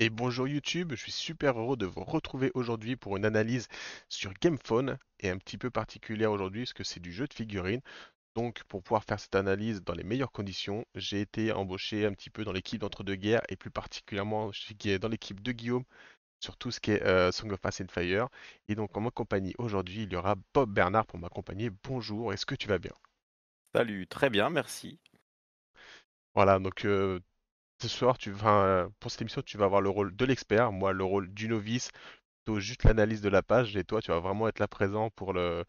Et bonjour YouTube, je suis super heureux de vous retrouver aujourd'hui pour une analyse sur Gamephone et un petit peu particulière aujourd'hui parce que c'est du jeu de figurines. Donc pour pouvoir faire cette analyse dans les meilleures conditions, j'ai été embauché un petit peu dans l'équipe d'entre-deux-guerres et plus particulièrement dans l'équipe de Guillaume sur tout ce qui est euh, Song of and Fire. Et donc en ma compagnie aujourd'hui, il y aura Bob Bernard pour m'accompagner. Bonjour, est-ce que tu vas bien Salut, très bien, merci. Voilà, donc euh, ce soir, tu, vas euh, pour cette émission, tu vas avoir le rôle de l'expert, moi le rôle du novice, plutôt juste l'analyse de la page, et toi, tu vas vraiment être là présent pour, le,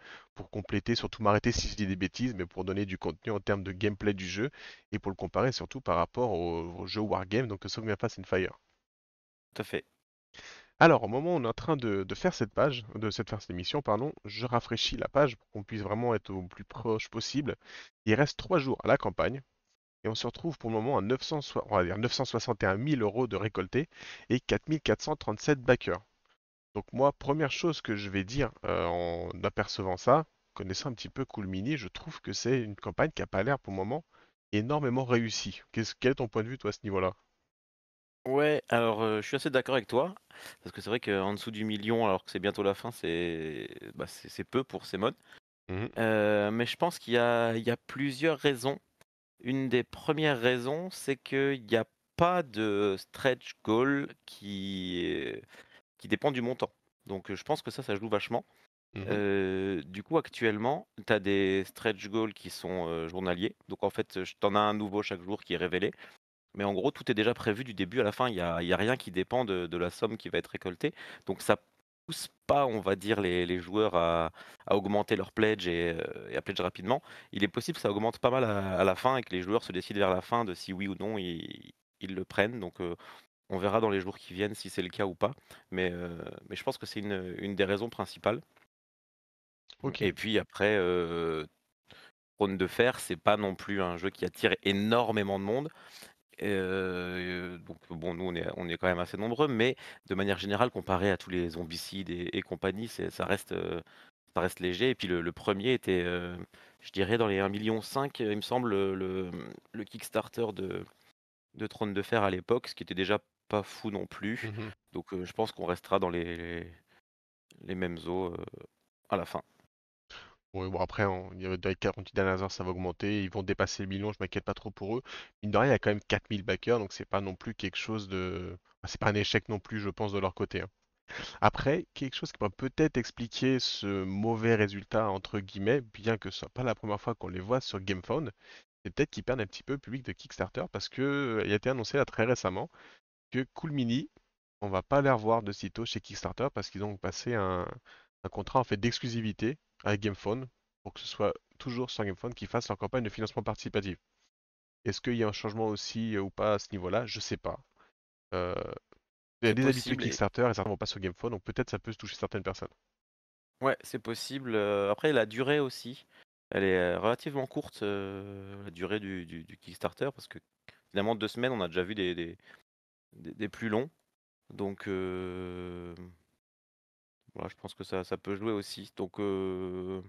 compléter, surtout m'arrêter si je dis des bêtises, mais pour donner du contenu en termes de gameplay du jeu, et pour le comparer surtout par rapport au, jeu Wargame, donc Song Fast une Fire. Tout à fait. Alors, au moment où on est en train de, faire cette page, de faire cette émission, pardon, je rafraîchis la page pour qu'on puisse vraiment être au plus proche possible. Il reste trois jours à la campagne, et on se retrouve pour le moment à 961 000 euros de récoltés et 4437 backers. Donc moi, première chose que je vais dire euh, en apercevant ça, connaissant un petit peu Cool Mini, je trouve que c'est une campagne qui n'a pas l'air pour le moment énormément réussie. Qu'est-ce quel est ton point de vue toi à ce niveau-là Ouais, alors euh, je suis assez d'accord avec toi, parce que c'est vrai qu'en dessous du million, alors que c'est bientôt la fin, c'est bah, peu pour ces modes. Mmh euh, mais je pense qu'il y, a plusieurs raisons une des premières raisons, c'est qu'il n'y a pas de stretch goal qui, dépend du montant. Donc je pense que ça, ça joue vachement. Mmh euh, du coup, actuellement, tu as des stretch goals qui sont euh, journaliers. Donc en fait, tu en as un nouveau chaque jour qui est révélé. Mais en gros, tout est déjà prévu du début à la fin. Il n'y a, rien qui dépend de, de, la somme qui va être récoltée. Donc ça pas, on va dire, les, joueurs à, augmenter leur pledge euh, et, à pledge rapidement, il est possible ça augmente pas mal à, la fin et que les joueurs se décident vers la fin de si oui ou non ils, le prennent. Donc euh, on verra dans les jours qui viennent si c'est le cas ou pas. Mais, euh, je pense que c'est une, des raisons principales. Et puis après, euh, de Fer, c'est pas non plus un jeu qui attire énormément de monde. Euh, donc euh, bon, nous, on est quand même assez nombreux, mais de manière générale, comparé à tous les zombicides et compagnie, euh, ça reste, léger et puis le premier était, je dirais dans les 1,5 million il me semble, le, Kickstarter de Trône de Fer à l'époque, ce qui était déjà pas fou non plus. Mmh donc je pense qu'on restera dans les les mêmes eaux, à la fin bon, après, on- il y ça va augmenter. Ils vont dépasser le million, je m'inquiète pas trop pour eux. Mine de rien, il y a quand même 4000 backers, donc c'est pas non plus quelque chose de. C'est pas un échec non plus, je pense, de leur côté. Hein. Après, quelque chose qui pourrait peut-être expliquer ce mauvais résultat, entre guillemets, bien que ce soit pas la première fois qu'on les voit sur GameFound, c'est peut-être qu'ils perdent un petit peu le public de Kickstarter parce que euh, il a été annoncé très récemment que Cool Mini, on va pas les revoir de sitôt chez Kickstarter parce qu'ils ont passé un, un contrat en fait d'exclusivité avec Gamephone, pour que ce soit toujours sur Gamephone qui fassent leur campagne de financement participatif. Est-ce qu'il y a un changement aussi euh, ou pas à ce niveau-là Je sais pas. Euh, il y a des habitudes Kickstarter et vont pas sur Gamephone, donc peut-être ça peut se toucher certaines personnes. Ouais, c'est possible. Euh, après, la durée aussi, elle est relativement courte, la durée du, Kickstarter, parce que finalement, deux semaines, on a déjà vu des, plus longs. Donc, je pense que ça, ça peut jouer aussi. Donc, donc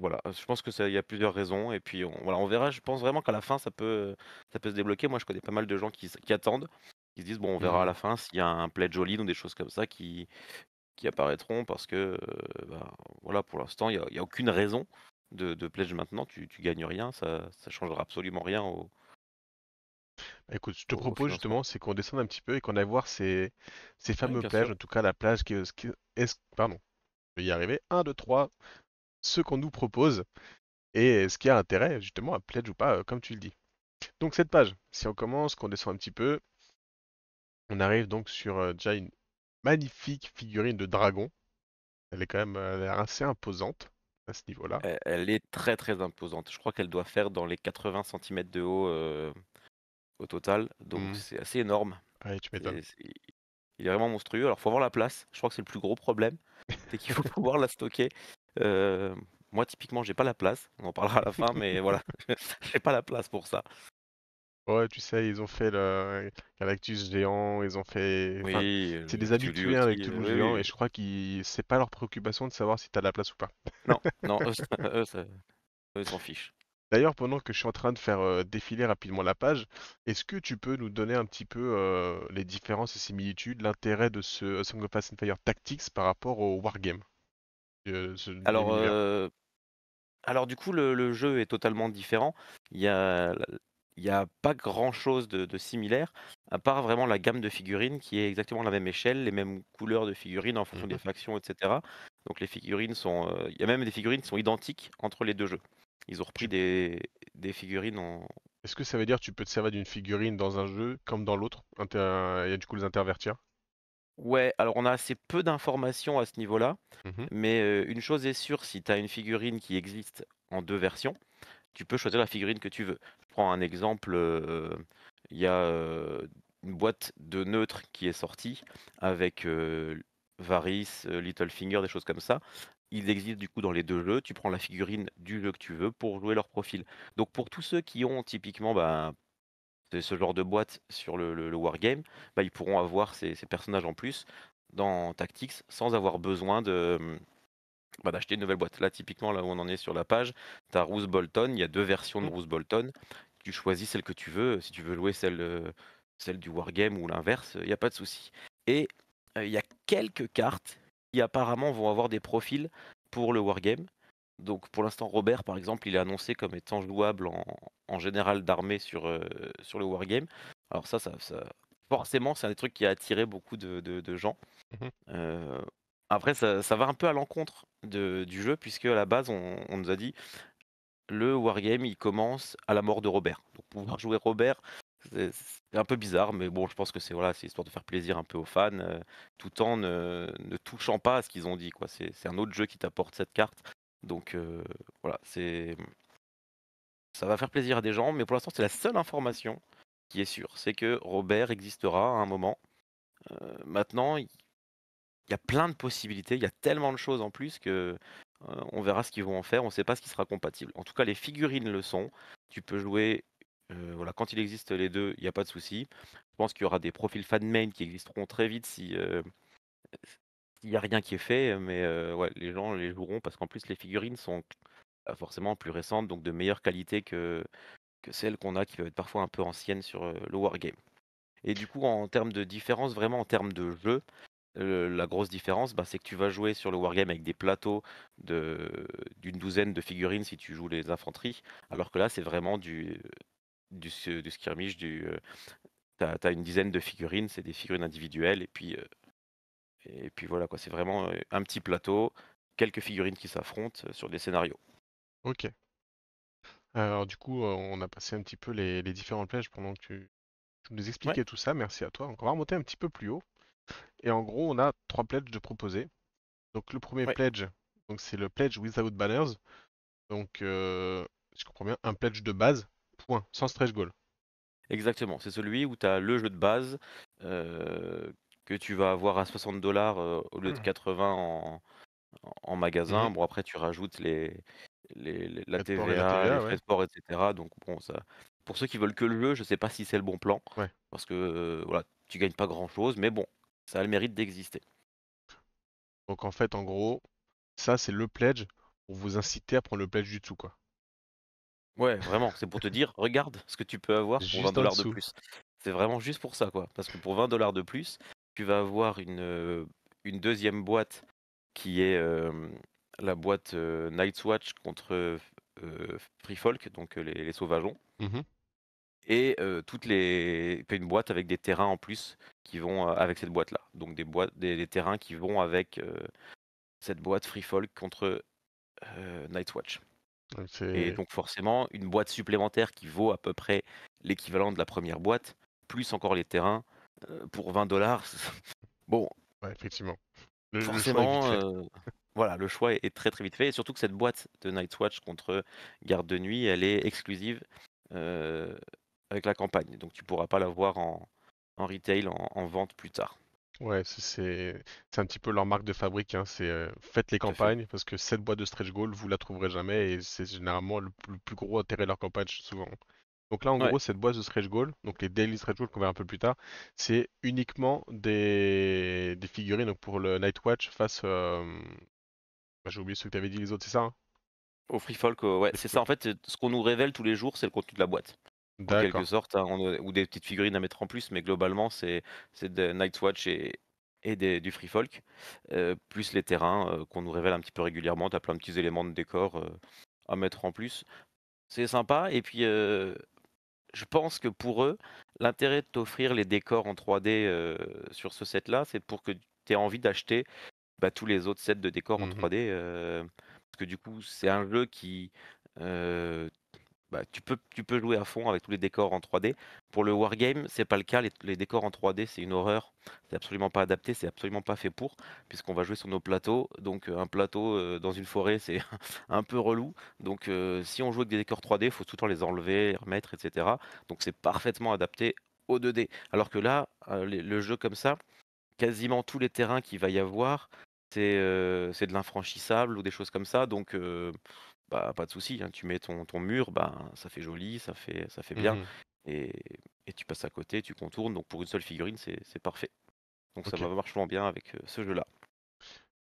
voilà, je pense que ça, il y a plusieurs raisons. Et puis voilà, on verra. Je pense vraiment qu'à la fin, ça peut, ça peut se débloquer. Moi, je connais pas mal de gens qui, qui attendent, qui se disent bon, on verra à mmh la fin s'il y a un pledge joli ou des choses comme ça qui, qui apparaîtront parce que ben, voilà, pour l'instant, il n'y a, aucune raison de, de pledge maintenant. Tu, tu gagnes rien, ça, ça changera absolument rien au, Écoute, je te propose justement, c'est qu'on descende un petit peu et qu'on aille voir ces, fameux plages, en tout cas la plage qui, est... Pardon, je vais y arriver. 1, 2, 3, ce qu'on nous propose et ce qui a intérêt justement à pledge ou pas, euh, comme tu le dis. Donc cette page, si on commence, qu'on descend un petit peu, on arrive donc sur euh, déjà une magnifique figurine de dragon. Elle est quand même assez imposante à ce niveau-là. Elle est très très imposante. Je crois qu'elle doit faire dans les 80 cm de haut. Euh, au total. Donc mmh. c'est assez énorme. tu Il est vraiment monstrueux. Alors faut avoir la place. Je crois que c'est le plus gros problème, c'est qu'il faut pouvoir la stocker. Euh, moi typiquement, j'ai pas la place. On en parlera à la fin, mais voilà, j'ai pas la place pour ça. Ouais, tu sais, ils ont fait le Galactus géant, ils ont fait. c'est des habitués avec tout le géant, et je crois que c'est pas leur préoccupation de savoir si t'as la place ou pas. Non, non, eux, s'en fichent. D'ailleurs, pendant que je suis en train de faire défiler rapidement la page, est-ce que tu peux nous donner un petit peu les différences et similitudes, l'intérêt de ce euh, Song of Fire Tactics par rapport au Wargame Alors, alors du coup, le, jeu est totalement différent. Il y a, pas grand-chose de, similaire, à part vraiment la gamme de figurines qui est exactement la même échelle, les mêmes couleurs de figurines en mmh fonction des factions, etc. Donc les figurines sont, il y a même des figurines qui sont identiques entre les deux jeux. Ils ont repris des, figurines Est-ce que ça veut dire que tu peux te servir d'une figurine dans un jeu comme dans l'autre y a du coup les intervertir Ouais, alors on a assez peu d'informations à ce niveau-là, mmh mais euh, une chose est sûre, si tu as une figurine qui existe en deux versions, tu peux choisir la figurine que tu veux. Je prends un exemple, euh, il y a euh, une boîte de neutre qui est sortie avec Varys, Littlefinger, des choses comme ça, ils existent du coup dans les deux jeux. Tu prends la figurine du jeu que tu veux pour jouer leur profil. Donc pour tous ceux qui ont typiquement bah, ce genre de boîte sur le, wargame, bah, ils pourront avoir ces, personnages en plus dans Tactics sans avoir besoin de bah, d'acheter une nouvelle boîte. Là, typiquement, là où on en est sur la page, tu as Bolton, il y a deux versions de mm. Rose Bolton. Tu choisis celle que tu veux. Si tu veux louer celle, euh, celle du wargame ou l'inverse, il n'y a pas de souci. Et euh, il y a quelques cartes apparemment vont avoir des profils pour le wargame. Donc pour l'instant, Robert, par exemple, il est annoncé comme étant jouable en, général d'armée sur, euh, sur le wargame. Alors ça, ça, forcément, c'est un des trucs qui a attiré beaucoup de, gens. Mhm. Euh, après, ça, va un peu à l'encontre du jeu, puisque à la base, on, nous a dit le wargame, il commence à la mort de Robert. Donc pouvoir mhm. jouer Robert, c'est un peu bizarre, mais bon, je pense que c'est voilà, histoire de faire plaisir un peu aux fans, euh, tout en ne, touchant pas à ce qu'ils ont dit. C'est un autre jeu qui t'apporte cette carte. Donc euh, voilà, c'est ça va faire plaisir à des gens, mais pour l'instant, c'est la seule information qui est sûre. C'est que Robert existera à un moment. Euh, maintenant, il y a plein de possibilités, il y a tellement de choses en plus que on verra ce qu'ils vont en faire, on ne sait pas ce qui sera compatible. En tout cas, les figurines le sont. Tu peux jouer voilà, quand il existe les deux, il n'y a pas de souci. Je pense qu'il y aura des profils fan main qui existeront très vite si n'y a rien qui est fait, mais ouais, les gens les joueront parce qu'en plus les figurines sont bah, forcément plus récentes, donc de meilleure qualité que, que celles qu'on a qui peuvent être parfois un peu anciennes sur le wargame. Et du coup, en termes de différence, vraiment en termes de jeu, la grosse différence, bah, c'est que tu vas jouer sur le wargame avec des plateaux d'une douzaine de figurines si tu joues les infanteries, alors que là, c'est vraiment du, du, du skirmish, du, euh, tu as, une dizaine de figurines, c'est des figurines individuelles, et puis, euh, et puis voilà, quoi. c'est vraiment euh, un petit plateau, quelques figurines qui s'affrontent sur des scénarios. Ok. Alors du coup, on a passé un petit peu les, les différentes pendant que tu, nous expliquais tout ça, merci à toi. on va remonter un petit peu plus haut. Et en gros, on a trois pledges de proposer. Donc le premier pledge, c'est le pledge without banners. Donc je comprends bien, un pledge de base Point, sans stretch goal. Exactement, c'est celui où tu as le jeu de base euh, que tu vas avoir à 60 dollars euh, au lieu de 80 mmh. en, en magasin. Mmh. Bon, après, tu rajoutes les, la, TVA, les frais de etc. Donc, bon, ça. Pour ceux qui veulent que le jeu, je sais pas si c'est le bon plan, parce que euh, voilà, tu gagnes pas grand chose, mais bon, ça a le mérite d'exister. Donc en fait, en gros, ça c'est le pledge pour vous inciter à prendre le pledge du tout, quoi. Ouais, vraiment, c'est pour te dire, regarde ce que tu peux avoir pour 20 dollars de plus. C'est vraiment juste pour ça, quoi. Parce que pour 20 dollars de plus, tu vas avoir une, une deuxième boîte qui est la boîte Nightwatch Night's Watch contre Freefolk, Free donc les, sauvageons. Mmh Et toutes les une boîte avec des terrains en plus qui vont avec cette boîte là. Donc des boîtes, des, terrains qui vont avec cette boîte Free Folk contre Night's Watch. Et donc forcément, une boîte supplémentaire qui vaut à peu près l'équivalent de la première boîte, plus encore les terrains, euh, pour 20 dollars. bon. effectivement. forcément, le euh, voilà, le choix est, très très vite fait. Et surtout que cette boîte de Nightwatch Watch contre Garde de Nuit, elle est exclusive euh, avec la campagne. Donc tu pourras pas la voir en, retail, en, vente plus tard. Ouais, c'est un petit peu leur marque de fabrique, hein, c'est, faites les campagnes parce que cette boîte de stretch goal, vous la trouverez jamais et c'est généralement le plus gros intérêt de leur campagne souvent. Donc là, en gros, cette boîte de stretch goal, donc les daily stretch goal qu'on verra un peu plus tard, c'est uniquement des figurines donc pour le Night Watch face, bah, j'ai oublié ce que tu dit les autres, c'est ça, hein? Au Free Folk, ouais, c'est ça, en fait, ce qu'on nous révèle tous les jours, c'est le contenu de la boîte en quelque sorte, hein, ou des petites figurines à mettre en plus, mais globalement, c'est c'est de Nightwatch et, et du Free Folk, euh, plus les terrains euh, qu'on nous révèle un petit peu régulièrement. Tu as plein de petits éléments de décor euh, à mettre en plus. C'est sympa, et puis je pense que pour eux, l'intérêt de t'offrir les décors en 3D sur ce set-là, c'est pour que tu aies envie d'acheter bah, tous les autres sets de décors en 3D. Mmh parce que du coup, c'est un jeu qui. euh, bah, tu, peux, tu peux jouer à fond avec tous les décors en 3D. Pour le wargame, c'est pas le cas. Les, décors en 3D, c'est une horreur. C'est absolument pas adapté, c'est absolument pas fait pour, puisqu'on va jouer sur nos plateaux. Donc, euh, un plateau euh, dans une forêt, c'est un peu relou. Donc, euh, si on joue avec des décors 3D, il faut tout le temps les enlever, les remettre, etc. Donc, c'est parfaitement adapté au 2D. Alors que là, le jeu comme ça, quasiment tous les terrains qu'il va y avoir, c'est de l'infranchissable ou des choses comme ça. Donc, bah, pas de souci. Hein. Tu mets ton, ton mur, bah, ça fait joli, ça fait, ça fait bien. Mmh et, tu passes à côté, tu contournes. Donc pour une seule figurine, c'est parfait. Donc ça va vachement bien avec ce jeu-là.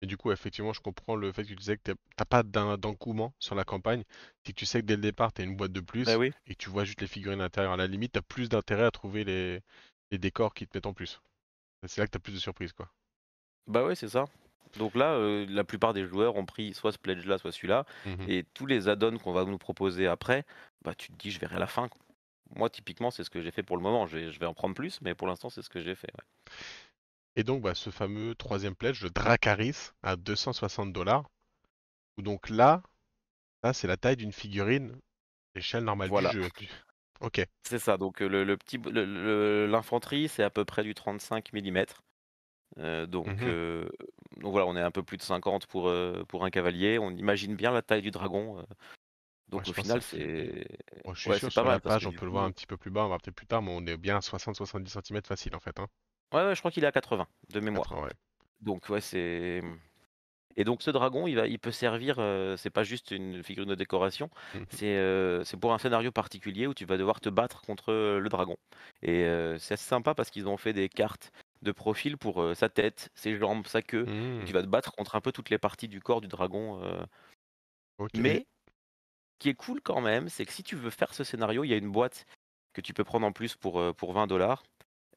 Et du coup, effectivement, je comprends le fait que tu disais que t'as pas d'encouement sur la campagne. Si tu sais que dès le départ, tu as une boîte de plus bah et tu vois juste les figurines à l'intérieur, à la limite, tu as plus d'intérêt à trouver les, les, décors qui te mettent en plus. C'est là que tu as plus de surprises, quoi. Bah ouais, c'est ça. Donc là, euh, la plupart des joueurs ont pris soit ce pledge-là, soit celui-là. Mmh Et tous les add-ons qu'on va nous proposer après, bah, tu te dis, je verrai la fin. Moi, typiquement, c'est ce que j'ai fait pour le moment. Je vais, en prendre plus, mais pour l'instant, c'est ce que j'ai fait. Et donc, bah, ce fameux troisième pledge, le Dracaris, à 260 dollars. Donc là, là c'est la taille d'une figurine l'échelle normale voilà. du jeu. Ok. C'est ça. Donc euh, le, petit, l'infanterie, c'est à peu près du 35 mm. Euh, donc, mmh donc voilà, on est un peu plus de 50 pour, euh, pour un cavalier. On imagine bien la taille du dragon. Euh. donc au final, c'est. je suis pas mal, page, on peut le voir euh un petit peu plus bas, on va peut-être plus tard, mais on est bien à 60-70 cm facile en fait. Hein. Ouais, je crois qu'il est à 80 de mémoire. donc ouais, c'est. Mmh. Et donc ce dragon, il, va, il peut servir, c'est pas juste une figurine de décoration, c'est pour un scénario particulier où tu vas devoir te battre contre le dragon. Et c'est assez sympa parce qu'ils ont fait des cartes de profil pour euh, sa tête, ses jambes, sa queue. Tu mmh. vas te battre contre un peu toutes les parties du corps du dragon. Euh. Mais, qui est cool quand même, c'est que si tu veux faire ce scénario, il y a une boîte que tu peux prendre en plus pour, euh, pour 20 dollars.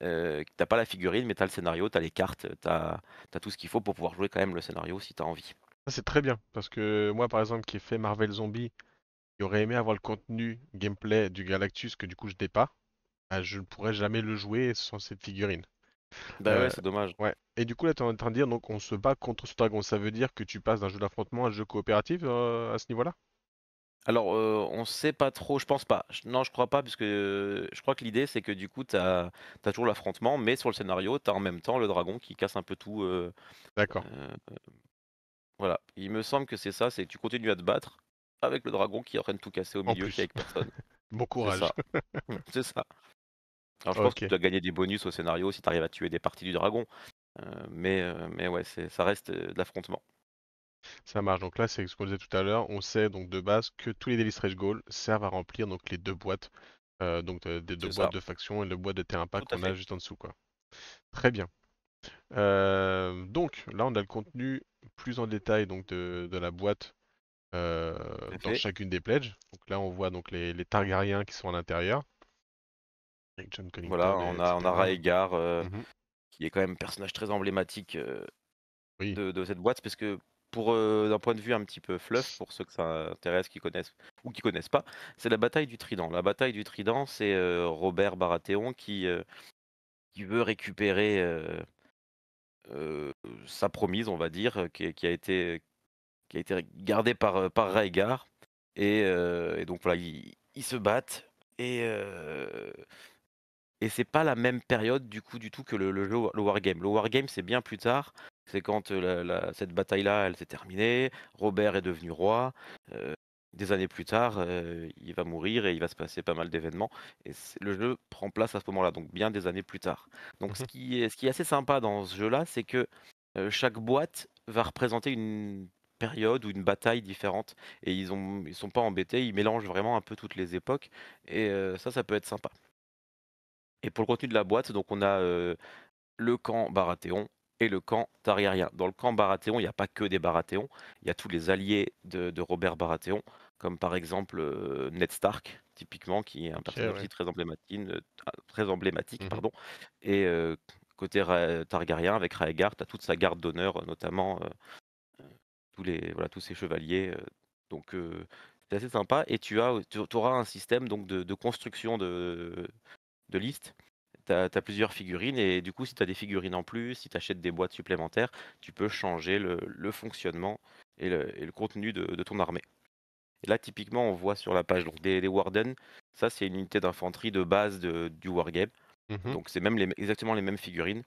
t'as pas la figurine, mais t'as le scénario, t'as les cartes, t'as as tout ce qu'il faut pour pouvoir jouer quand même le scénario si t'as envie. c'est très bien, parce que moi par exemple qui ai fait Marvel Zombie, j'aurais aimé avoir le contenu gameplay du Galactus que du coup je n'ai pas. Bah, je ne pourrais jamais le jouer sans cette figurine. Bah ouais, euh, c'est dommage. Ouais. Et du coup, là, tu es en train de dire, donc on se bat contre ce dragon. Ça veut dire que tu passes d'un jeu d'affrontement à un jeu coopératif euh, à ce niveau-là alors, euh, on sait pas trop, je pense pas. non, je crois pas, parce que euh, je crois que l'idée, c'est que du coup, tu as, toujours l'affrontement, mais sur le scénario, tu as en même temps le dragon qui casse un peu tout. D'accord. voilà. Il me semble que c'est ça, c'est que tu continues à te battre avec le dragon qui est en train de tout casser au milieu, qui avec personne. bon courage. C'est ça. Alors je pense que tu dois gagner des bonus au scénario si tu arrives à tuer des parties du dragon. Euh, mais, euh, mais ouais, ça reste euh, de l'affrontement. Ça marche. Donc là, c'est ce qu'on disait tout à l'heure. On sait donc de base que tous les Daily Stretch Goals servent à remplir donc les deux boîtes, donc des deux boîtes de faction et le boîte de terrain pack qu'on a juste en dessous. Quoi. Très bien. donc là, on a le contenu plus en détail donc de, la boîte dans chacune des pledges. Donc là, on voit donc les, les Targaryens qui sont à l'intérieur. Voilà, on a, on a Raegar, euh, mmh qui est quand même un personnage très emblématique euh, de, cette boîte, parce que pour euh, d'un point de vue un petit peu fluff, pour ceux que ça intéresse, qui connaissent ou qui connaissent pas, c'est la bataille du Trident. La bataille du Trident, c'est Robert Baratheon qui, qui veut récupérer sa promise, on va dire, qui, a été qui a été gardée par par Raegar. Et, donc voilà, ils, se battent et et c'est pas la même période du coup du tout que le, le, Wargame. Le Wargame, c'est bien plus tard. C'est quand cette bataille-là, elle s'est terminée. Robert est devenu roi. des années plus tard, il va mourir et il va se passer pas mal d'événements. Et le jeu prend place à ce moment-là, donc bien des années plus tard. Donc ce, mmh qui est, ce qui est assez sympa dans ce jeu-là, c'est que chaque boîte va représenter une période ou une bataille différente. Et ils ne ils sont pas embêtés, ils mélangent vraiment un peu toutes les époques. Et ça, ça peut être sympa. Et pour le contenu de la boîte, donc on a le camp Baratheon et le camp Targaryen. Dans le camp Baratheon, il n'y a pas que des Baratheons, il y a tous les alliés de, Robert Baratheon, comme par exemple Ned Stark, typiquement, qui est un personnage ah, très emblématique, très mmh emblématique pardon. et côté Targaryen, avec Raegar, tu as toute sa garde d'honneur, notamment tous, les, voilà, tous ses chevaliers. donc c'est assez sympa. Et tu, as, tu auras un système donc, de, de construction de, de liste, tu as, plusieurs figurines et du coup, si tu as des figurines en plus, si tu achètes des boîtes supplémentaires, tu peux changer le, fonctionnement et le, contenu de, ton armée. Et là, typiquement, on voit sur la page donc, des, des Wardens. Ça, c'est une unité d'infanterie de base de, du Wargame. Mhm. Donc, c'est même exactement les mêmes figurines.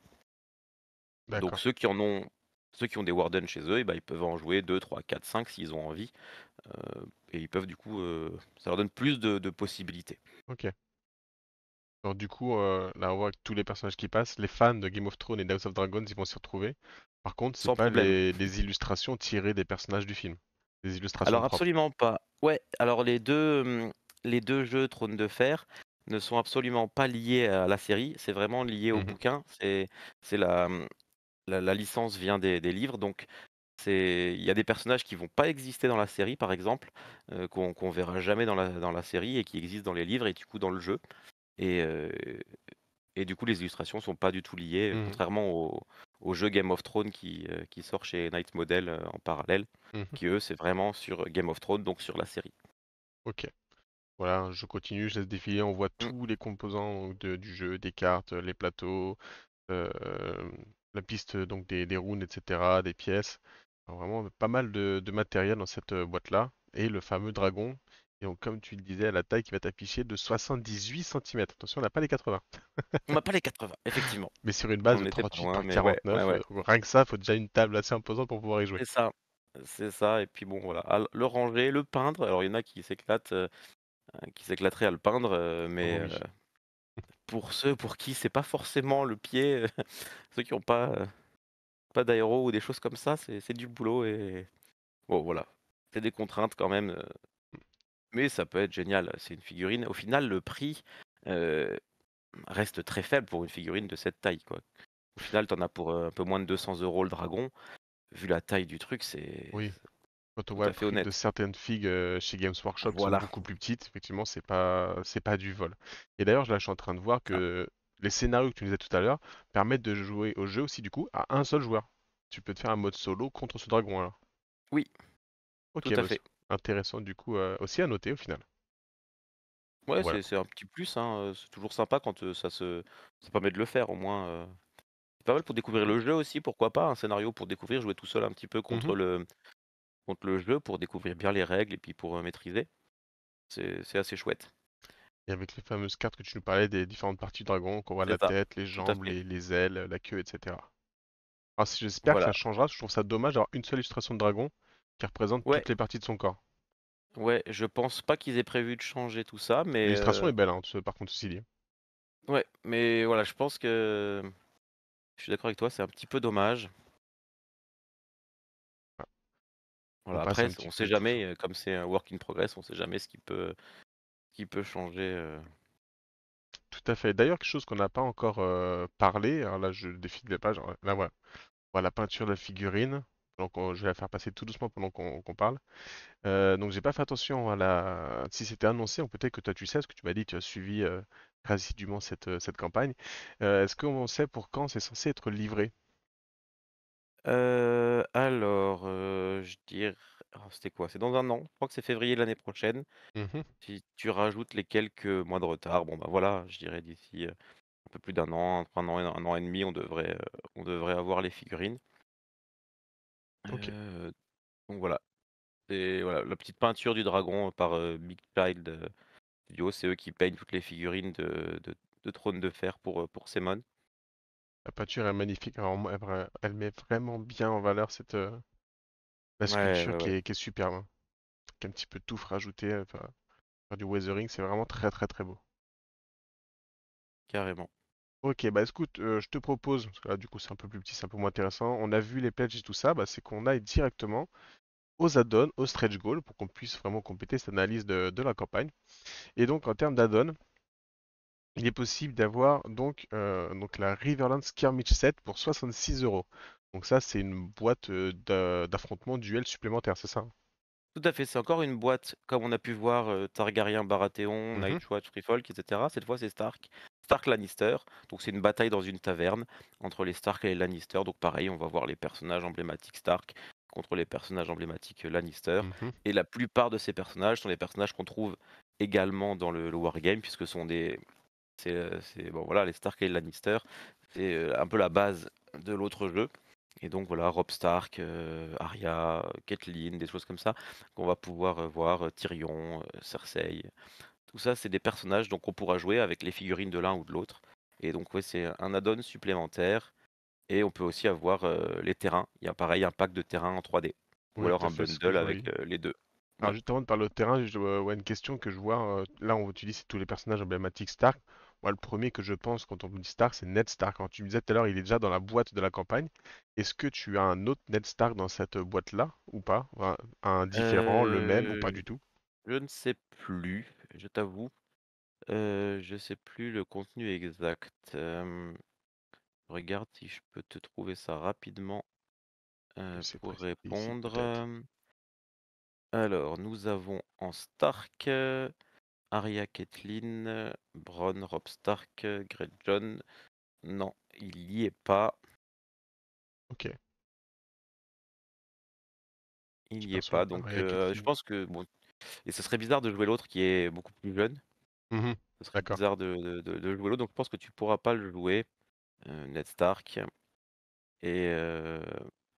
Donc, ceux qui en ont. Ceux qui ont des Warden chez eux, eh ben, ils peuvent en jouer 2, 3, 4, 5 s'ils ont envie. Euh, et ils peuvent du coup. Euh, ça leur donne plus de, de possibilités. Ok. Alors du coup, euh, là, on voit que tous les personnages qui passent, les fans de Game of Thrones et House of Dragons, ils vont s'y retrouver. Par contre, Sans pas les, illustrations tirées des personnages du film. Les illustrations Alors absolument pas. Ouais, alors les deux, hum, les deux jeux Trône de Fer ne sont absolument pas liés à la série, c'est vraiment lié au mmh bouquin, c'est hum, la, la, licence vient des, livres, donc il y a des personnages qui vont pas exister dans la série par exemple, euh, qu'on qu'on verra jamais dans la, dans la série et qui existent dans les livres et du coup dans le jeu. Et, euh, et du coup, les illustrations sont pas du tout liées, euh, mmh. contrairement au, au, jeu Game of Thrones qui, euh, qui sort chez Night Model en parallèle, mmh. qui eux, c'est vraiment sur Game of Thrones, donc sur la série. Ok. Voilà, je continue, je laisse défiler, on voit mmh. tous les composants de, du jeu, des cartes, les plateaux, la piste donc des, des, runes, etc., des pièces. vraiment pas mal de, de matériel dans cette boîte-là. Et le fameux dragon donc, comme tu le disais, à la taille qui va t'afficher de 78 cm. Attention, on n'a pas les 80. on n'a pas les 80, effectivement. Mais sur une base de 38 loin, 49, euh, rien que ça, faut déjà une table assez imposante pour pouvoir y jouer. C'est ça. C'est ça. Et puis bon, voilà. Ah, le ranger, le peindre. Alors, il y en a qui s'éclatent, euh, qui s'éclateraient à le peindre, euh, mais. Oh pour ceux pour qui c'est pas forcément le pied, ceux qui n'ont pas, pas d'aéro ou des choses comme ça, c'est du boulot et bon voilà, c'est des contraintes quand même mais ça peut être génial. C'est une figurine. Au final, le prix euh, reste très faible pour une figurine de cette taille. Quoi. Au final, tu en as pour euh, un peu moins de 200 euros le dragon. Vu la taille du truc, c'est. Oui. Quand on voit de certaines figues euh, chez Games Workshop, sont beaucoup plus petites, effectivement, c'est pas c'est pas du vol. Et d'ailleurs, je suis en train de voir ah. que les scénarios que tu disais tout à l'heure permettent de jouer au jeu aussi, du coup, à un seul joueur. Tu peux te faire un mode solo contre ce dragon, là Oui. Ok, tout à fait intéressant du coup aussi à noter au final. Ouais, c'est un petit plus. Hein, euh, c'est toujours sympa quand euh, ça se ça permet de le faire au moins. Euh. C'est pas mal pour découvrir le jeu aussi, pourquoi pas un scénario pour découvrir, jouer tout seul un petit peu mmh contre le contre le jeu pour découvrir bien les règles et puis pour maîtriser. C'est assez chouette. Et avec les fameuses cartes que tu nous parlais des différentes parties du dragon, qu'on voit la tête, les jambes, les, les, ailes, la queue, etc. Ah, j'espère que ça changera, je trouve ça dommage d'avoir une seule illustration de dragon qui représente toutes les parties de son corps. Ouais, je pense pas qu'ils aient prévu de changer tout ça, mais. L'illustration euh, est belle, hein, par contre, dit. Ouais, mais voilà, je pense que. Je suis d'accord avec toi, c'est un petit peu dommage. Ah. Voilà, on après, on sait jamais, comme c'est un work in progress, on sait jamais ce qui peut, qui peut changer. Euh. Tout à fait. D'ailleurs, quelque chose qu'on n'a pas encore euh, parlé, alors hein, là, je défile les pages. Hein, là, voilà. voilà, la peinture de la figurine je vais la faire passer tout doucement pendant qu'on parle. Euh, donc j'ai pas fait attention à la. Si c'était annoncé, on peut-être que toi tu sais, ce que tu m'as dit tu as suivi euh, cette, euh, cette campagne. Euh, est-ce qu'on sait pour quand c'est censé être livré? alors, je dirais... Ah, c'était quoi? C'est dans un an. Je crois que c'est février de l'année prochaine. Mmh si tu rajoutes les quelques mois de retard, bon ben voilà, je dirais d'ici un peu plus d'un an, entre un an et un an et demi, on devrait, on devrait avoir les figurines. Euh, donc voilà. Et voilà, la petite peinture du dragon par Big euh, Child c'est eux qui peignent toutes les figurines de, de, Trône de Fer pour, euh, pour Semon. La peinture est magnifique. elle, met vraiment bien en valeur cette sculpture qui est, superbe. Hein. un petit peu de touffe rajoutée, du weathering, c'est vraiment très très très beau. carrément. Ok, bah écoute, euh, je te propose, parce que là du coup c'est un peu plus petit, c'est un peu moins intéressant, on a vu les pledges et tout ça, bah, c'est qu'on aille directement aux add-ons, aux stretch goals, pour qu'on puisse vraiment compléter cette analyse de, la campagne. Et donc en termes d'add-ons, il est possible d'avoir donc, euh, la Riverland Skirmish Set pour 66 euros. Donc ça c'est une boîte euh, d'affrontement duel supplémentaire, c'est ça hein tout à fait, c'est encore une boîte, comme on a pu voir Targaryen, Baratheon, mm -hmm. Nightwatch, Freefolk, etc. Cette fois, c'est Stark. Stark Lannister. Donc c'est une bataille dans une taverne entre les Stark et les Lannister. Donc pareil, on va voir les personnages emblématiques Stark contre les personnages emblématiques euh, Lannister. Mhm. Et la plupart de ces personnages sont des personnages qu'on trouve également dans le, Wargame, puisque sont des. Euh, c'est bon voilà les Stark et les Lannister, c'est euh, un peu la base de l'autre jeu. Et donc voilà, Rob Stark, Arya, Catelyn, des choses comme ça qu'on va pouvoir voir Tyrion, Cersei, tout ça, c'est des personnages donc on pourra jouer avec les figurines de l'un ou de l'autre. Et donc, ouais, c'est un add-on supplémentaire. Et on peut aussi avoir euh, les terrains. Il y a pareil un pack de terrains en 3D. ou alors un bundle avec euh, les deux. Alors, juste avant de parler de terrain, euh, une question que je vois. là, on utilise tous les personnages emblématiques Stark. Moi, le premier que je pense quand on me dit Stark, c'est Ned Stark. Quand tu me disais tout à l'heure, il est déjà dans la boîte de la campagne. Est-ce que tu as un autre Ned Stark dans cette boîte-là ou pas Un différent, le même ou pas du tout Je ne sais plus je t'avoue, je euh, je sais plus le contenu exact. regarde si je peux te trouver ça rapidement pour répondre. Alors, nous avons en Stark Aria Arya Bronn, Rob Stark, Greg John. Non, il n'y est pas. Ok. Il n'y est pas. Donc, je pense que bon, et ce serait bizarre de jouer l'autre qui est beaucoup plus jeune. Mmh ce serait bizarre de, de, de, jouer l'autre. Donc je pense que tu pourras pas le jouer, euh, Ned Stark. Et euh,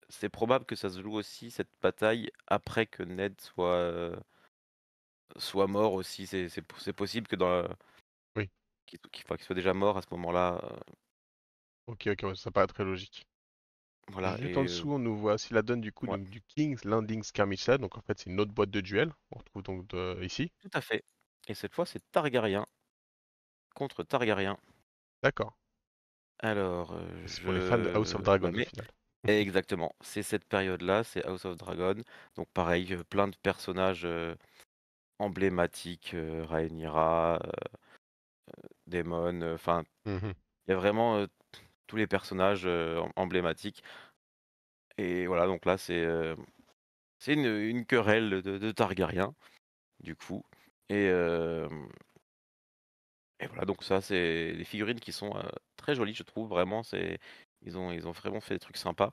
c'est probable que ça se joue aussi, cette bataille, après que Ned soit, soit mort aussi. C'est, c'est, possible que dans Oui. Qu'il, qu'il soit déjà mort à ce moment-là. Euh. Ok, ok, ça paraît très logique. Voilà, et... en euh, dessous, on nous voit aussi la donne du coup du King's Landing Skirmisha. Donc en fait, c'est une autre boîte de duel. On retrouve donc ici. Tout à fait. Et cette fois, c'est Targaryen contre Targaryen. D'accord. Alors, euh, c'est pour les fans de House of Dragon. Exactement. C'est cette période-là, c'est House of Dragon. Donc pareil, euh, plein de personnages emblématiques, Rhaenyra, Daemon. Enfin, mmh il y a vraiment tous les personnages emblématiques. Et voilà, donc là, c'est c'est une, querelle de, de du coup. Et, et voilà, donc ça, c'est des figurines qui sont très jolies, je trouve, vraiment. c'est Ils ont, ils ont vraiment fait des trucs sympas.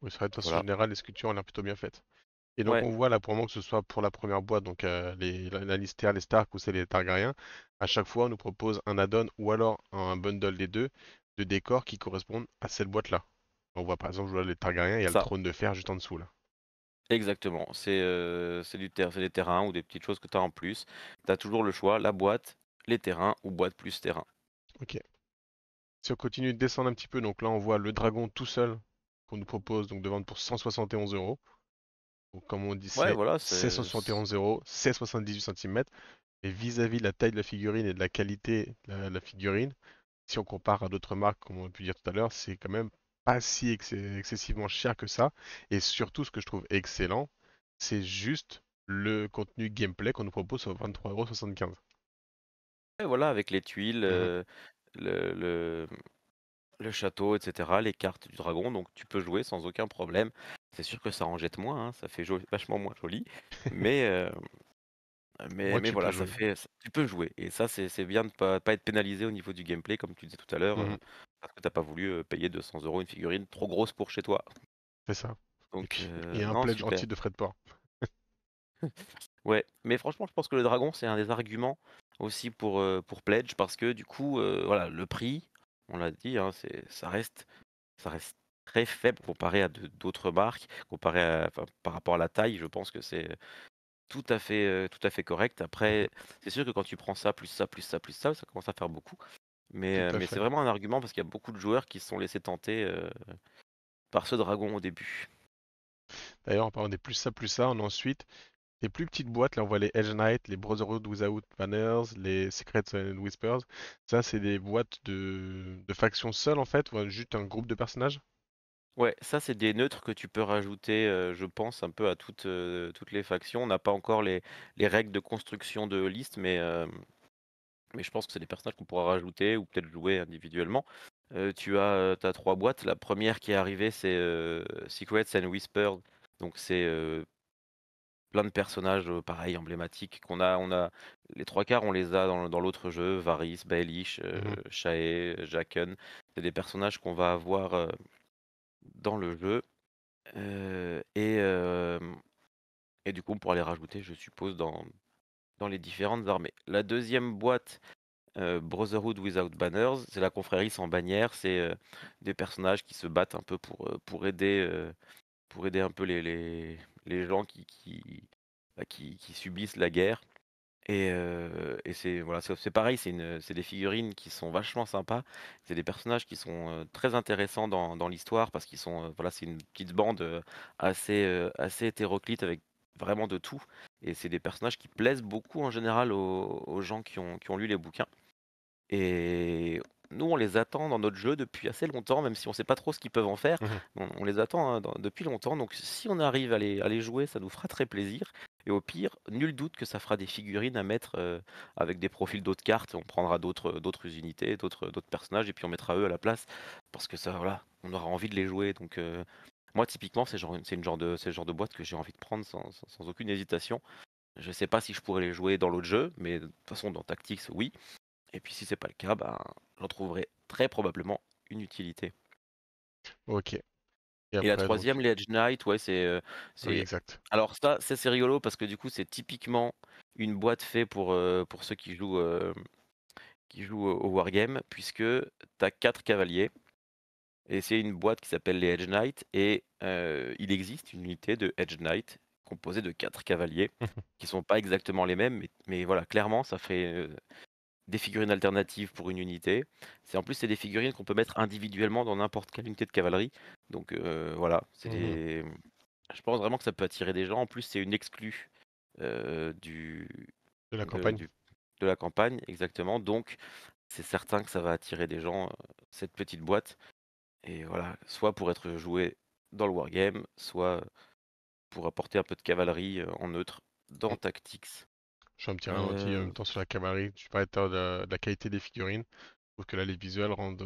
Oui, c'est façon les sculptures ont l'air plutôt bien faites. Et donc, on voit là, pour moi que ce soit pour la première boîte, donc les, la, les Stark ou c'est les Targaryens, à chaque fois, on nous propose un add-on ou alors un bundle des deux de décors qui correspondent à cette boîte-là. On voit par exemple, je vois les Targaryens, il y a le trône de fer juste en dessous là. Exactement, c'est euh, c'est des terrains ou des petites choses que tu as en plus. Tu as toujours le choix, la boîte, les terrains ou boîte plus terrain. Ok. Si on continue de descendre un petit peu, donc là on voit le dragon tout seul qu'on nous propose donc de vendre pour 171 euros. comme on dit, c'est voilà, 171 euros, c'est 78 cm. Et vis-à-vis de la taille de la figurine et de la qualité de la figurine, si on compare à d'autres marques, comme on a pu dire tout à l'heure, c'est quand même pas si excessivement cher que ça. Et surtout, ce que je trouve excellent, c'est juste le contenu gameplay qu'on nous propose sur 23,75€. Et voilà, avec les tuiles, mmh euh, le, le, le, château, etc., les cartes du dragon, donc tu peux jouer sans aucun problème. C'est sûr que ça en jette moins, hein, ça fait vachement moins joli, mais, euh, euh, mais, mais voilà, ça tu peux jouer. Et ça, c'est c'est bien de pas, pas être pénalisé au niveau du gameplay, comme tu disais tout à l'heure, mmh euh, parce que tu n'as pas voulu euh, payer 200 euros une figurine trop grosse pour chez toi. c'est ça. Donc, il y a un pledge de frais de port. Ouais, mais franchement, je pense que le dragon, c'est un des arguments aussi pour, pour Pledge, parce que du coup, voilà, le prix, on l'a dit, hein, c'est, ça reste, ça reste très faible comparé à d'autres marques, comparé à- par rapport à la taille, je pense que c'est, tout à fait, tout à fait correct. Après, c'est sûr que quand tu prends ça, plus ça, plus ça, plus ça, ça commence à faire beaucoup. Mais, mais c'est vraiment un argument parce qu'il y a beaucoup de joueurs qui se sont laissés tenter par ce dragon au début. D'ailleurs, en parlant des plus ça, plus ça, on a ensuite des plus petites boîtes. Là, on voit les Edge Knight, les Brotherhood Without Banners, les Secrets and Whispers. Ça, c'est des boîtes de, de factions seules en fait, ou juste un groupe de personnages Ouais, ça, c'est des neutres que tu peux rajouter, je pense un peu à toutes, toutes les factions. On n'a pas encore les les règles de construction de liste, mais mais je pense que c'est des personnages qu'on pourra rajouter ou peut-être jouer individuellement. tu as, trois as boîtes. La première qui est arrivée, c'est, Secrets and Whisper. donc c'est, plein de personnages, pareil emblématiques qu'on a on a les trois quarts, on les a dans dans l'autre jeu, Varys, Baelish, mmh heu, Jaqen. C'est des personnages qu'on va avoir, dans le jeu. Euh, et, euh, et du coup, on pourra les rajouter, je suppose, dans, dans les différentes armées. La deuxième boîte, euh, Brotherhood Without Banners, c'est la confrérie sans bannière. C'est des personnages qui se battent un peu pour, pour, aider, pour aider un peu les, les, les gens qui, qui, bah, qui subissent la guerre. Et, c'est voilà, c'est pareil, c'est des figurines qui sont vachement sympas. C'est des personnages qui sont très intéressants dans, l'histoire parce qu'ils sont voilà, c'est une petite bande assez assez hétéroclite avec vraiment de tout. Et c'est des personnages qui plaisent beaucoup en général aux, gens qui ont, qui ont lu les bouquins. Et nous, on les attend dans notre jeu depuis assez longtemps, même si on ne sait pas trop ce qu'ils peuvent en faire. Mmh on, les attend hein, depuis longtemps. Donc, si on arrive à à les jouer, ça nous fera très plaisir. Et au pire, nul doute que ça fera des figurines à mettre euh, avec des profils d'autres cartes. On prendra d'autres, euh, d'autres unités, d'autres, euh, d'autres personnages, et puis on mettra eux à la place. Parce que ça, voilà, on aura envie de les jouer. Donc, moi, typiquement, c'est, une genre de, le genre de boîte que j'ai envie de prendre sans, aucune hésitation. Je ne sais pas si je pourrais les jouer dans l'autre jeu, mais de toute façon, dans Tactics, oui. Et puis, si c'est pas le cas, ben, j'en trouverai très probablement une utilité. Ok, et, la troisième, les Edge Knight, ouais, c'est. Euh, alors, ça, c'est rigolo parce que du coup, c'est typiquement une boîte faite pour, euh, pour ceux qui jouent, euh, qui jouent au Wargame, puisque tu as quatre cavaliers. Et c'est une boîte qui s'appelle les Edge Knights. Et il existe une unité de Edge Knight composée de quatre cavaliers qui sont pas exactement les mêmes. Mais, voilà, clairement, ça fait, des figurines alternatives pour une unité. C'est en plus c'est des figurines qu'on peut mettre individuellement dans n'importe quelle unité de cavalerie. Donc euh, voilà, c'est mmh je pense vraiment que ça peut attirer des gens. En plus c'est une exclue euh, du de la campagne. De, la campagne exactement. Donc c'est certain que ça va attirer des gens euh, cette petite boîte. Et voilà, soit pour être joué dans le wargame, soit pour apporter un peu de cavalerie en neutre dans Tactics. Je suis un petit ralenti en euh. même temps sur la camarade, je suis de, de, de la qualité des figurines. Je trouve que là, les visuels rendent.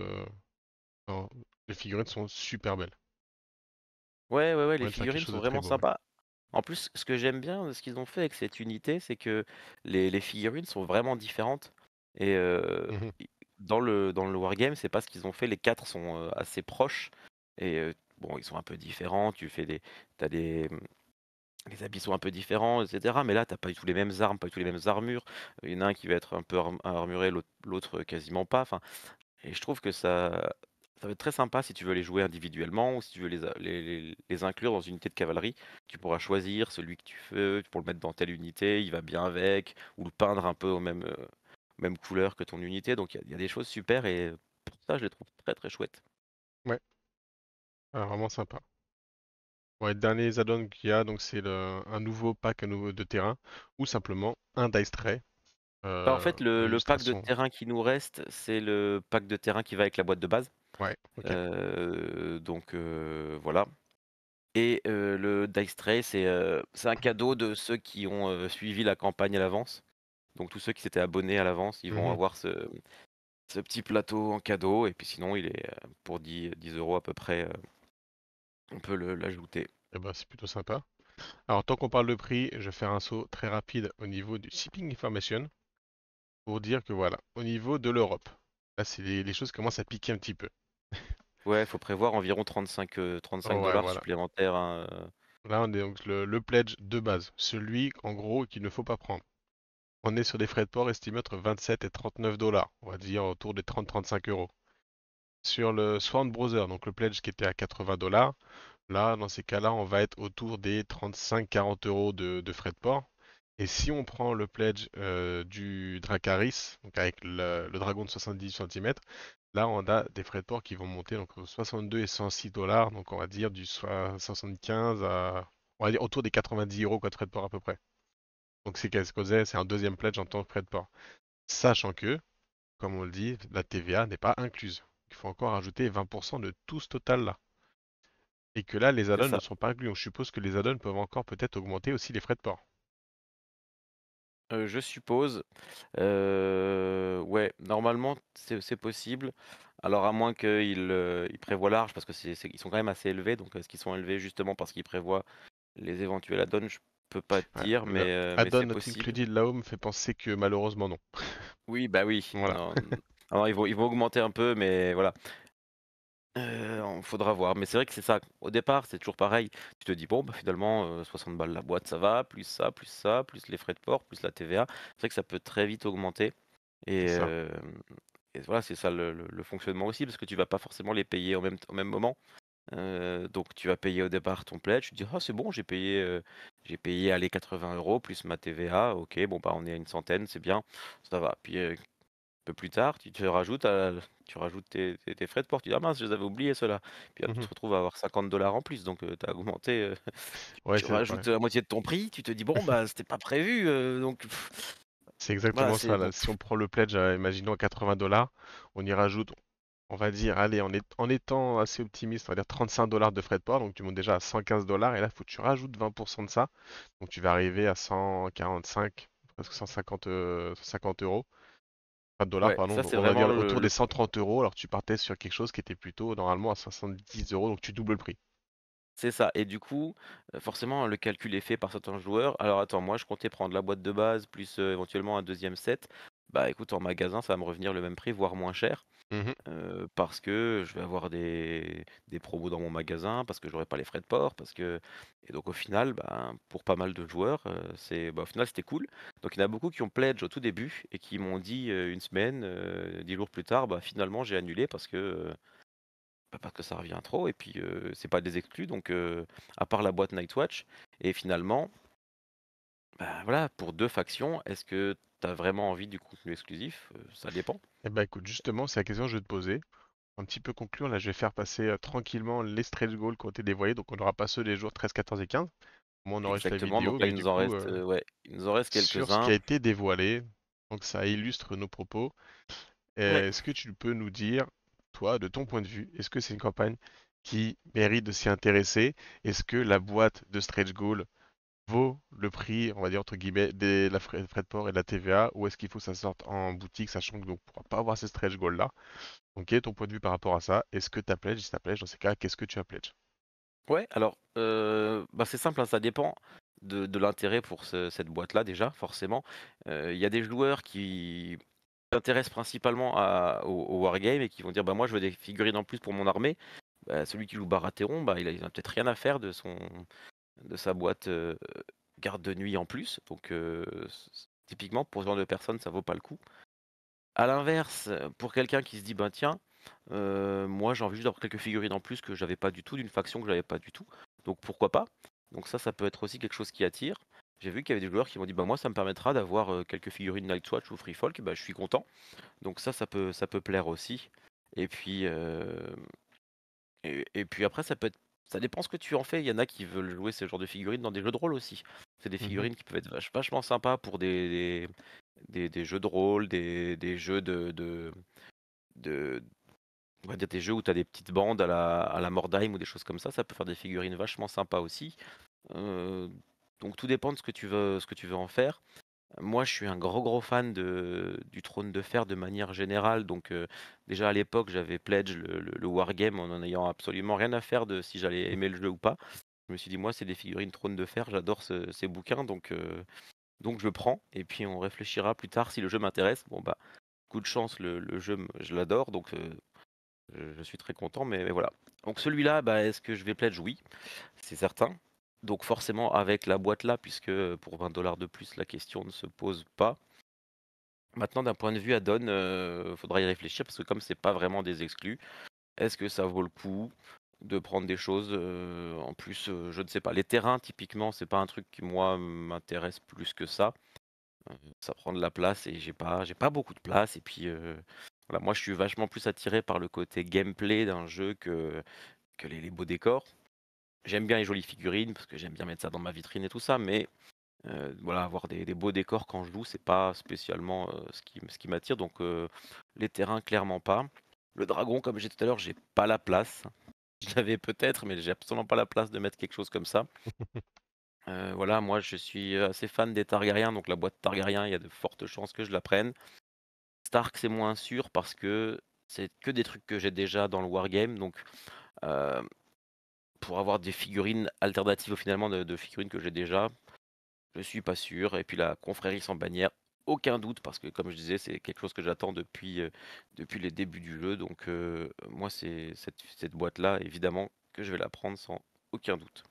Euh, les figurines sont super belles. Ouais, ouais, ouais, les figurines sont vraiment sympas. En plus, ce que j'aime bien de ce qu'ils ont fait avec cette unité, c'est que les, les, figurines sont vraiment différentes. Et euh, mmh dans, le, dans le wargame, c'est pas ce qu'ils ont fait. Les quatre sont assez proches. Et bon, ils sont un peu différents. Tu fais des. des les habits sont un peu différents, etc. Mais là, t'as pas du tout les mêmes armes, pas tous les mêmes armures. Il y en a un qui va être un peu armuré, l'autre euh, quasiment pas. Enfin, et je trouve que ça, ça va être très sympa si tu veux les jouer individuellement ou si tu veux les, inclure dans une unité de cavalerie. Tu pourras choisir celui que tu veux pour le mettre dans telle unité, il va bien avec, ou le peindre un peu aux mêmes, euh, couleurs que ton unité. Donc il y, a des choses super et pour ça, je les trouve très très chouettes. Ouais, ah, vraiment sympa. Ouais, derniers add-on qu'il y a, donc c'est un nouveau pack de terrain ou simplement un dice tray. Bah, en euh, fait, le, pack de terrain qui nous reste, c'est le pack de terrain qui va avec la boîte de base. Ouais, euh, donc euh, voilà. Et le Dice Tray, c'est un cadeau de ceux qui ont suivi la campagne à l'avance. Donc tous ceux qui s'étaient abonnés à l'avance, ils vont mhm. avoir ce, petit plateau en cadeau. Et puis sinon, il est pour 10, euros à peu près on peut l'ajouter. Eh ben, c'est plutôt sympa. Alors, tant qu'on parle de prix, je vais faire un saut très rapide au niveau du shipping information pour dire que voilà, au niveau de l'Europe, là, c'est les, choses commencent à piquer un petit peu. ouais, il faut prévoir environ 35, euh, dollars supplémentaires. Hein, euh. Là, on est donc le, le, pledge de base, celui en gros qu'il ne faut pas prendre. On est sur des frais de port estimés entre 27 et 39 dollars, on va dire autour des 30-35 euros sur le Swan Brother, donc le pledge qui était à 80 dollars. Là, dans ces cas-là, on va être autour des 35-40 euros de, frais de port. Et si on prend le pledge euh, du Dracaris, donc avec le, dragon de 70 cm, là on a des frais de port qui vont monter donc 62 et 106 dollars, donc on va dire du 75 à on va dire autour des 90 euros quoi de frais de port à peu près. Donc c'est qu'elle c'est un deuxième pledge en tant que frais de port. Sachant que, comme on le dit, la TVA n'est pas incluse qu'il faut encore ajouter 20% de tout ce total-là. Et que là, les add-ons ne sont pas inclus. Donc, je suppose que les add-ons peuvent encore peut-être augmenter aussi les frais de port. Euh, je suppose. Euh, ouais, normalement, c'est possible. Alors, à moins qu'ils euh, prévoient large, parce qu'ils sont quand même assez élevés. Donc, est-ce qu'ils sont élevés justement parce qu'ils prévoient les éventuels add-ons Je peux pas dire, mais. add-on not included là-haut me fait penser que malheureusement, non. Oui, bah oui. Voilà. Alors, ils vont, augmenter un peu, mais voilà. il euh, faudra voir. Mais c'est vrai que c'est ça. Au départ, c'est toujours pareil. Tu te dis, bon, bah, finalement, 60 euh, balles la boîte, ça va, plus ça, plus ça, plus les frais de port, plus la TVA. C'est vrai que ça peut très vite augmenter. Et, euh, voilà, c'est ça le, fonctionnement aussi, parce que tu vas pas forcément les payer au même, moment. donc tu vas payer au départ ton pledge, tu te dis ah c'est bon j'ai payé j'ai payé allez, 80 euros plus ma TVA ok bon bah on est à une centaine c'est bien ça va puis un peu plus tard, tu te rajoutes, tu tes, frais de port. Tu dis, ah mince, je les avais oubliés ceux-là. Puis mmh tu te retrouves à avoir 50 dollars en plus. Donc, tu as augmenté. tu rajoutes la moitié de ton prix. Tu te dis, bon, bah, c'était pas prévu. donc, C'est exactement ça. Si on prend le pledge, euh, imaginons 80 dollars, on y rajoute, on va dire, allez, en, est- en étant assez optimiste, on va dire 35 dollars de frais de port, donc tu montes déjà à 115 dollars, et là, faut que tu rajoutes 20% de ça, donc tu vas arriver à 145, presque 150, 150 euros dollars, Ça, on autour des 130 euros, alors tu partais sur quelque chose qui était plutôt normalement à 70 euros, donc tu doubles le prix. C'est ça. Et du coup, euh, forcément, le calcul est fait par certains joueurs. Alors attends, moi, je comptais prendre la boîte de base plus euh, éventuellement un deuxième set bah écoute, en magasin, ça va me revenir le même prix, voire moins cher, mmh parce que je vais avoir des, des promos dans mon magasin, parce que j'aurai pas les frais de port, parce que... Et donc au final, bah, pour pas mal de joueurs, c'est, bah, au final c'était cool. Donc il y en a beaucoup qui ont pledge au tout début et qui m'ont dit une semaine, dix jours plus tard, bah finalement j'ai annulé parce que... Bah, parce que ça revient trop et puis c'est pas des exclus donc à part la boîte Nightwatch et finalement bah, voilà pour deux factions est-ce que t'as vraiment envie du contenu exclusif, euh, ça dépend. Eh ben écoute, justement, c'est la question que je vais te poser. Un petit peu conclure, là je vais faire passer euh, tranquillement les stretch goals qui ont été dévoilés. donc on n'aura pas ceux des jours 13, 14 et 15. Moi, on en la euh, il, nous en reste, nous quelques-uns. ce qui a été dévoilé, donc ça illustre nos propos. Est-ce que tu peux nous dire, toi, de ton point de vue, est-ce que c'est une campagne qui mérite de s'y intéresser Est-ce que la boîte de stretch goal vaut le prix, on va dire entre guillemets, des la frais, de port et de la TVA, ou est-ce qu'il faut que ça sorte en boutique, sachant que donc, on ne pourra pas avoir ces stretch goals là. Ok, ton point de vue par rapport à ça, est-ce que tu as pledge, si tu as dans ces cas, qu'est-ce que tu as pledge Ouais, alors, euh, bah c'est simple, hein, ça dépend de, l'intérêt pour cette boîte-là déjà, forcément. Euh, il y a des joueurs qui s'intéressent principalement au, wargame et qui vont dire, bah moi je veux des figurines en plus pour mon armée. Bah, celui qui joue Baratheon, bah, il n'a peut-être rien à faire de son, de sa boîte garde de nuit en plus. Donc typiquement pour ce genre de personnes, ça vaut pas le coup. À l'inverse, pour quelqu'un qui se dit ben tiens, moi j'ai envie juste d'avoir quelques figurines en plus que j'avais pas du tout, d'une faction que j'avais pas du tout. Donc pourquoi pas Donc ça, ça peut être aussi quelque chose qui attire. J'ai vu qu'il y avait des joueurs qui m'ont dit bah moi ça me permettra d'avoir quelques figurines Nightwatch ou Free Folk, ben, je suis content. Donc ça, ça peut, ça peut plaire aussi. Et puis, et, puis après, ça peut être ça dépend ce que tu en fais. Il y en a qui veulent jouer ce genre de figurines dans des jeux de rôle aussi. C'est des mmh figurines qui peuvent être vachement sympas pour des, des, jeux de rôle, des, jeux de, de, on va dire des jeux où tu as des petites bandes à la, à la Mordheim ou des choses comme ça, ça peut faire des figurines vachement sympas aussi. Euh, donc tout dépend de ce que tu veux, ce que tu veux en faire. Moi, je suis un gros, gros fan de, du Trône de Fer de manière générale. Donc, euh, déjà à l'époque, j'avais pledge le, Wargame en n'ayant ayant absolument rien à faire de si j'allais mmh. aimer le jeu ou pas. Je me suis dit, moi, c'est des figurines Trône de Fer, j'adore ces bouquins, donc, euh, donc je prends. Et puis, on réfléchira plus tard si le jeu m'intéresse. Bon, bah, coup de chance, le, jeu, je l'adore, donc euh, je, suis très content, mais, voilà. Donc, celui-là, bah, est-ce que je vais pledge Oui, c'est certain. Donc forcément avec la boîte là, puisque euh, pour 20 dollars de plus, la question ne se pose pas. Maintenant, d'un point de vue add-on, il euh, faudra y réfléchir parce que comme c'est pas vraiment des exclus, est-ce que ça vaut le coup de prendre des choses euh, en plus Je ne sais pas. Les terrains, typiquement, c'est pas un truc qui moi m'intéresse plus que ça. ça prend de la place et j'ai pas, j'ai pas beaucoup de place. Et puis voilà, moi je suis vachement plus attiré par le côté gameplay d'un jeu que que les beaux décors j'aime bien les jolies figurines parce que j'aime bien mettre ça dans ma vitrine et tout ça, mais euh, voilà, avoir des, beaux décors quand je joue, c'est pas spécialement euh, ce qui, m'attire. Donc euh, les terrains, clairement pas. Le dragon, comme j'ai tout à l'heure, j'ai pas la place. Je l'avais peut-être, mais j'ai absolument pas la place de mettre quelque chose comme ça. voilà, moi je suis assez fan des Targaryens, donc la boîte Targaryen, il y a de fortes chances que je la prenne. Stark, c'est moins sûr parce que c'est que des trucs que j'ai déjà dans le wargame, donc pour avoir des figurines alternatives finalement de, figurines que j'ai déjà, je suis pas sûr. Et puis la confrérie sans bannière, aucun doute, parce que comme je disais, c'est quelque chose que j'attends depuis, euh, depuis les débuts du jeu. Donc euh, moi, c'est cette, boîte-là, évidemment, que je vais la prendre sans aucun doute.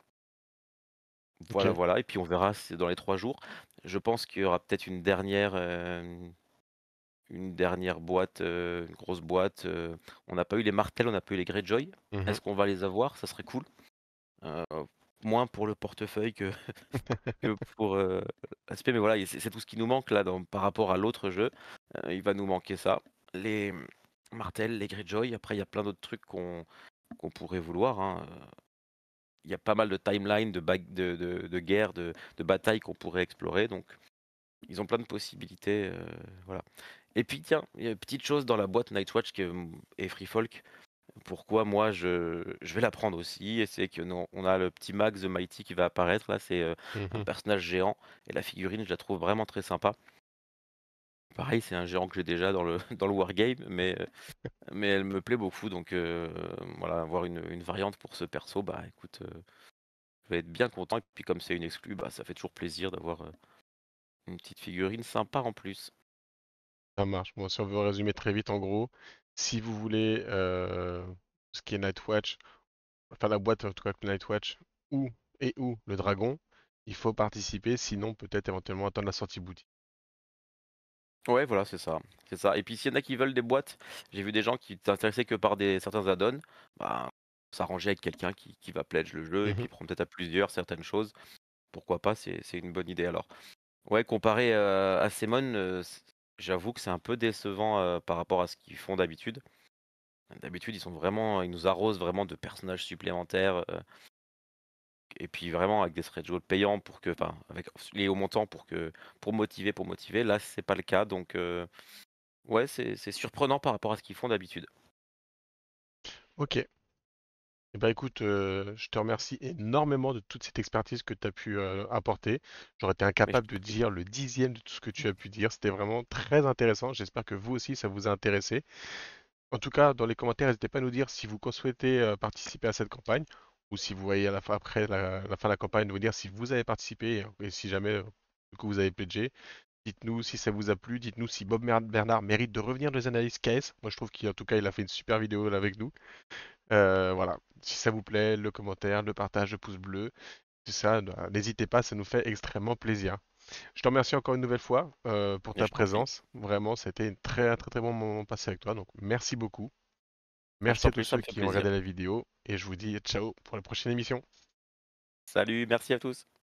Voilà, voilà. Et puis on verra c'est dans les trois jours. Je pense qu'il y aura peut-être une dernière, euh, une dernière boîte, euh, une grosse boîte. Euh, on n'a pas eu les Martel, on n'a pas eu les Greyjoy. Mmh Est-ce qu'on va les avoir Ça serait cool. Euh, moins pour le portefeuille que, pour l'aspect, aspect, mais voilà, c'est tout ce qui nous manque là dans- par rapport à l'autre jeu. il va nous manquer ça. Les Martel, les Greyjoy, après il y a plein d'autres trucs qu'on qu'on pourrait vouloir. Hein. Il y a pas mal de timelines, de, de, de, de guerres, de, batailles qu'on pourrait explorer. Donc ils ont plein de possibilités. voilà. Et puis tiens, il y a une petite chose dans la boîte Nightwatch et hum, Free Folk. Pourquoi moi je, vais la prendre aussi, et c'est que non, on a le petit Max the Mighty qui va apparaître là, c'est euh, un mmh personnage géant et la figurine je la trouve vraiment très sympa. Pareil, c'est un géant que j'ai déjà dans le, dans le wargame, mais, euh, mais elle me plaît beaucoup. Donc euh, voilà, avoir une, variante pour ce perso, bah écoute, je vais être bien content. Et puis comme c'est une exclue, bah, ça fait toujours plaisir d'avoir une petite figurine sympa en plus marche. Bon, si on veut résumer très vite, en gros, si vous voulez euh, ce qui est Nightwatch, enfin la boîte en tout cas Nightwatch, ou et ou le dragon, il faut participer, sinon peut-être éventuellement attendre la sortie boutique. Ouais, voilà, c'est ça. C'est ça. Et puis s'il y en a qui veulent des boîtes, j'ai vu des gens qui s'intéressaient que par des certains add-ons, bah, s'arranger avec quelqu'un qui, va pledge le jeu et puis mmh prend peut-être à plusieurs certaines choses. Pourquoi pas, c'est une bonne idée alors. Ouais, comparé euh, à Simon, euh, j'avoue que c'est un peu décevant par rapport à ce qu'ils font d'habitude. D'habitude, ils sont vraiment, ils nous arrosent vraiment de personnages supplémentaires et puis vraiment avec des schedules payants pour que, enfin, avec les hauts montants pour que, pour motiver, pour motiver. Là, c'est pas le cas, donc ouais, c'est surprenant par rapport à ce qu'ils font d'habitude. Ok, eh ben écoute, euh, je te remercie énormément de toute cette expertise que tu as pu euh, apporter. J'aurais été incapable de dire le dixième de tout ce que tu as pu dire. C'était vraiment très intéressant. J'espère que vous aussi, ça vous a intéressé. En tout cas, dans les commentaires, n'hésitez pas à nous dire si vous souhaitez euh, participer à cette campagne ou si vous voyez à la fin, après la, fin de la campagne, nous dire si vous avez participé et si jamais du coup, vous avez pledgé. Dites-nous si ça vous a plu. Dites-nous si Bob Bernard mérite de revenir dans les analyses KS. Moi, je trouve qu'en tout cas, il a fait une super vidéo avec nous. voilà si ça vous plaît, le commentaire, le partage, le pouce bleu, tout ça, bah, n'hésitez pas, ça nous fait extrêmement plaisir. Je te remercie encore une nouvelle fois euh, pour ta présence. Vraiment, c'était un très, très très bon moment passé avec toi. Donc merci beaucoup. Merci à tous ceux qui ont regardé la vidéo et je vous dis ciao pour la prochaine émission. Salut, merci à tous.